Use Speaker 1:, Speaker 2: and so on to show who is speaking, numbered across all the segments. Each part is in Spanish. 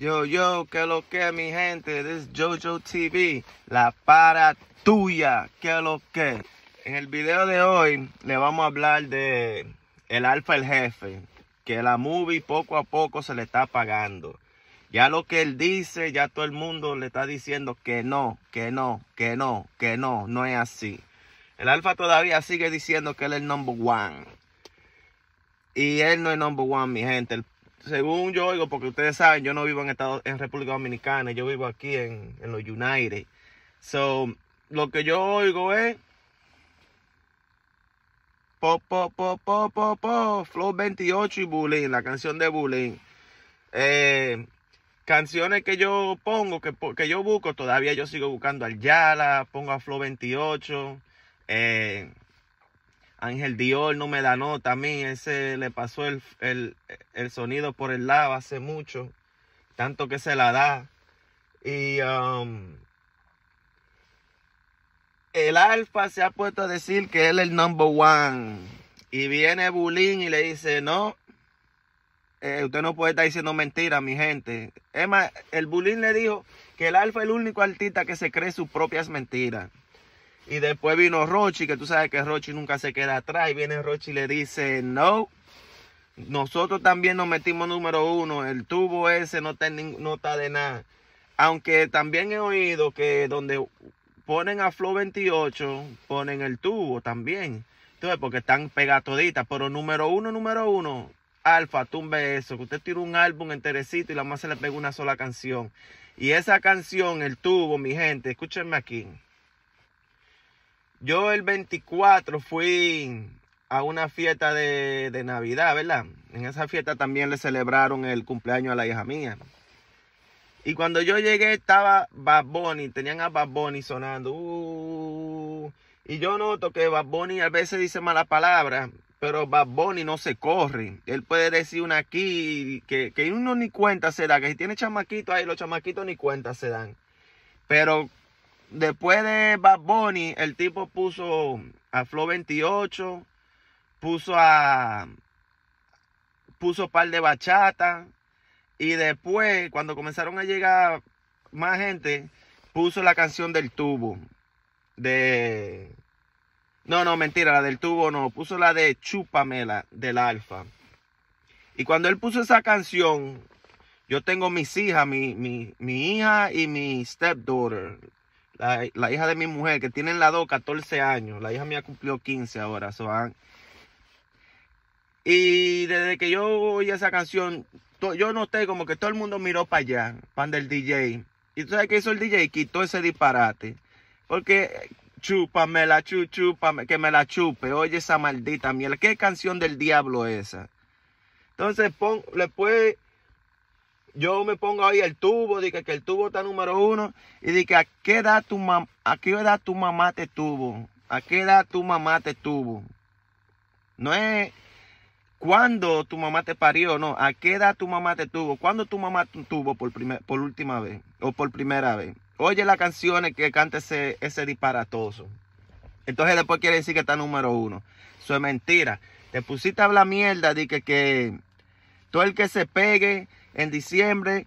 Speaker 1: Yo, yo, que lo que, mi gente, this Jojo TV, la para tuya, que lo que. En el video de hoy le vamos a hablar de el alfa el jefe, que la movie poco a poco se le está pagando. Ya lo que él dice, ya todo el mundo le está diciendo que no, que no, que no, que no, no es así. El alfa todavía sigue diciendo que él es el number one. Y él no es number one, mi gente. El según yo oigo, porque ustedes saben, yo no vivo en Estado en República Dominicana, yo vivo aquí en, los United. So, lo que yo oigo es. Pop, pop, pop, pop, pop, pop. Flow 28 y Bullying, la canción de Bullying. Eh, canciones que yo pongo, que, que yo busco, todavía yo sigo buscando al Yala, pongo a Flow 28. Eh, Ángel Dior no me da nota a mí, ese le pasó el, sonido por el lado hace mucho, tanto que se la da. Y um, el Alfa se ha puesto a decir que él es el number one. Y viene Bulín y le dice, no, eh, usted no puede estar diciendo mentiras, mi gente. Es más, el Bulín le dijo que el Alfa es el único artista que se cree sus propias mentiras. Y después vino Rochi, que tú sabes que Rochi nunca se queda atrás. Y viene Rochi y le dice, no. Nosotros también nos metimos número uno. El tubo ese no está, de nada. Aunque también he oído que donde ponen a Flow 28, ponen el tubo también. Entonces, porque están pegatoditas. Pero número uno, número uno, Alfa, tumbe eso. Que usted tira un álbum enterecito y la más se le pega una sola canción. Y esa canción, el tubo, mi gente, escúchenme aquí. Yo el 24 fui a una fiesta de, de Navidad, ¿verdad? En esa fiesta también le celebraron el cumpleaños a la hija mía. Y cuando yo llegué estaba Bad Bunny, tenían a Bad Bunny sonando. Uh, y yo noto que Bad Bunny a veces dice malas palabras, pero Bad Bunny no se corre. Él puede decir una aquí que, que uno ni cuenta se da, que si tiene chamaquitos ahí, los chamaquitos ni cuenta se dan. Pero después de Bad Bunny, el tipo puso a Flow 28, puso a. puso par de bachata. Y después, cuando comenzaron a llegar más gente, puso la canción del tubo. De. No, no, mentira, la del tubo no. Puso la de Chúpamela, del Alfa. Y cuando él puso esa canción, yo tengo mis hijas, mi, mi, mi hija y mi stepdaughter la, hija de mi mujer, que tiene en la dos 14 años. La hija mía cumplió 15 ahora. So, ah. Y desde que yo oí esa canción, yo noté como que todo el mundo miró para allá, pan del DJ. Y tú sabes que hizo el DJ, quitó ese disparate. Porque chúpame la chúpame, que me la chupe. Oye esa maldita mierda. ¿Qué canción del diablo esa? Entonces pon, le puede yo me pongo ahí el tubo, dije que, el tubo está número uno, y dije, ¿a qué edad tu, a qué edad tu mamá te tuvo? ¿A qué edad tu mamá te tuvo? No es cuando tu mamá te parió, no, a qué edad tu mamá te tuvo, cuándo tu mamá te tuvo por, primer, por última vez o por primera vez. Oye las canciones que canta ese, disparatoso. Entonces después quiere decir que está número uno. Eso es mentira. Te pusiste a hablar mierda, dije que, que todo el que se pegue en diciembre,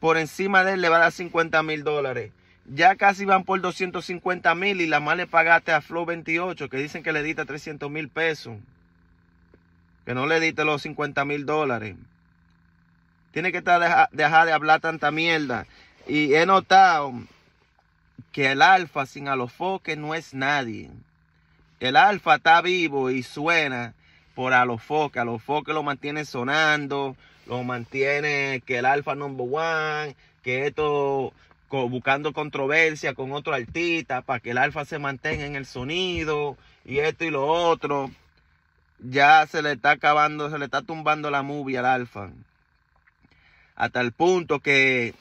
Speaker 1: por encima de él le va a dar 50 mil dólares. Ya casi van por 250 mil y la más le pagaste a Flow 28, que dicen que le dita 300 mil pesos. Que no le diste los 50 mil dólares. Tiene que dejar de hablar tanta mierda. Y he notado que el alfa sin alofoque no es nadie. El alfa está vivo y suena por a los Alofoque lo mantiene sonando lo mantiene que el alfa number one, que esto buscando controversia con otro artista para que el alfa se mantenga en el sonido y esto y lo otro. Ya se le está acabando, se le está tumbando la movie al alfa. Hasta el punto que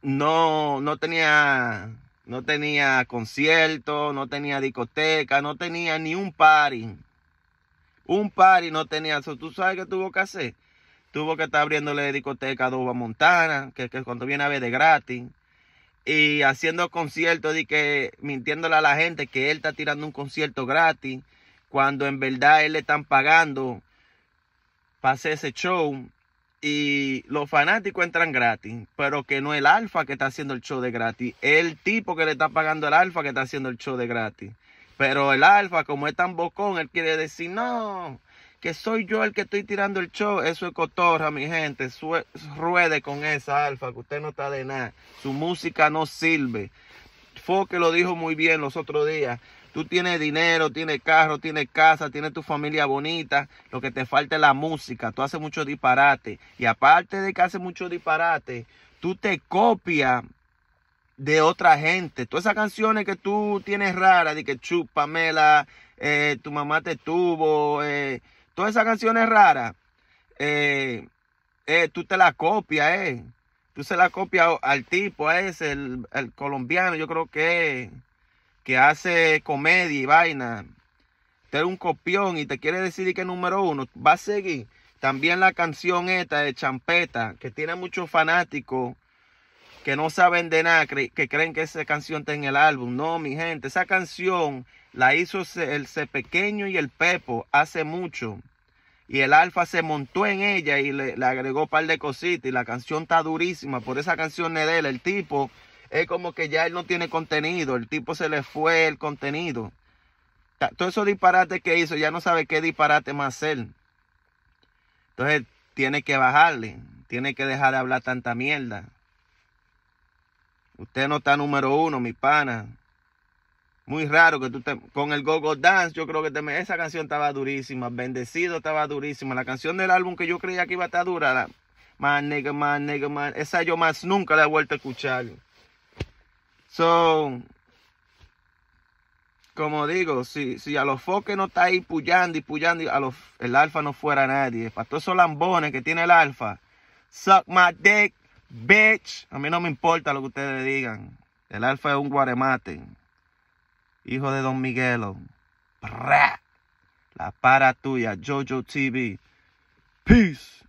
Speaker 1: no, no tenía no tenía concierto, no tenía discoteca, no tenía ni un party. Un party no tenía. eso ¿Tú sabes que tuvo que hacer? tuvo que estar abriéndole discoteca a Duba Montana, que, cuando viene a ver de gratis, y haciendo conciertos de que mintiéndole a la gente que él está tirando un concierto gratis, cuando en verdad él le están pagando para hacer ese show. Y los fanáticos entran gratis, pero que no el alfa que está haciendo el show de gratis, el tipo que le está pagando el alfa que está haciendo el show de gratis. Pero el alfa, como es tan bocón, él quiere decir, no, que soy yo el que estoy tirando el show, eso es cotorra, mi gente. ruede con esa alfa, que usted no está de nada. Su música no sirve. que lo dijo muy bien los otros días. Tú tienes dinero, tienes carro, tienes casa, tienes tu familia bonita. Lo que te falta es la música. Tú haces mucho disparate. Y aparte de que haces mucho disparate, tú te copias de otra gente. Todas esas canciones que tú tienes raras, de que chupamela. eh, tu mamá te tuvo, eh, Todas esas canciones raras, eh, eh tú te las copias, eh. Tú se la copias al tipo ese, el, colombiano, yo creo que, que hace comedia y vaina. Te un copión y te quiere decir que es número uno. Va a seguir. También la canción esta de Champeta, que tiene muchos fanáticos que no saben de nada, que, creen que esa canción está en el álbum. No, mi gente, esa canción la hizo el C Pequeño y el Pepo hace mucho. Y el Alfa se montó en ella y le, agregó un par de cositas. Y la canción está durísima. Por esa canción de él. El tipo es como que ya él no tiene contenido. El tipo se le fue el contenido. Todos esos disparates que hizo, ya no sabe qué disparate más hacer. Entonces tiene que bajarle. Tiene que dejar de hablar tanta mierda. Usted no está número uno, mi pana. Muy raro que tú te... Con el gogo Dance, yo creo que esa canción estaba durísima. Bendecido estaba durísima. La canción del álbum que yo creía que iba a estar dura. Más nigga, nigga, Esa yo más nunca la he vuelto a escuchar. So... Como digo, si, si a los foques no está ahí pullando y pullando, a los, el alfa no fuera nadie. Para todos esos lambones que tiene el alfa, suck my dick. Bitch, a mí no me importa lo que ustedes digan. El alfa es un guaremate. Hijo de Don Miguelo. La para tuya, Jojo TV. Peace.